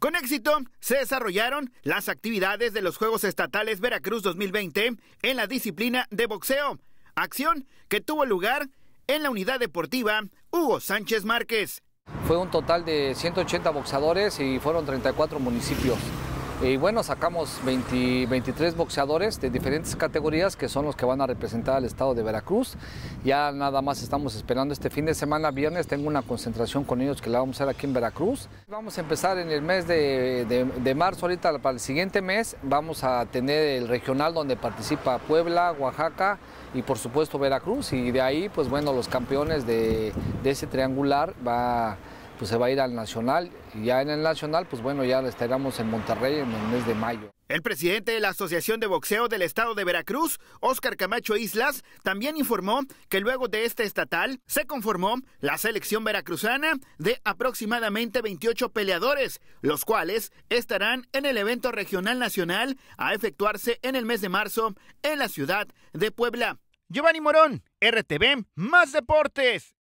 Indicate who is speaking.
Speaker 1: Con éxito se desarrollaron las actividades de los Juegos Estatales Veracruz 2020 en la disciplina de boxeo, acción que tuvo lugar
Speaker 2: en la unidad deportiva Hugo Sánchez Márquez. Fue un total de 180 boxadores y fueron 34 municipios. Y bueno, sacamos 23 boxeadores de diferentes categorías que son los que van a representar al estado de Veracruz. Ya nada más estamos esperando este fin de semana, viernes, tengo una concentración con ellos que la vamos a hacer aquí en Veracruz. Vamos a empezar en el mes de, marzo, ahorita para el siguiente mes, vamos a tener el regional donde participa Puebla, Oaxaca y por supuesto Veracruz. Y de ahí, pues bueno, los campeones de, de ese triangular va a pues se va a ir al Nacional y ya en el Nacional, pues bueno, ya estaremos en Monterrey en el mes de mayo.
Speaker 1: El presidente de la Asociación de Boxeo del Estado de Veracruz, Óscar Camacho Islas, también informó que luego de este estatal se conformó la selección veracruzana de aproximadamente 28 peleadores, los cuales estarán en el evento regional nacional a efectuarse en el mes de marzo en la ciudad de Puebla. Giovanni Morón, RTV, más deportes.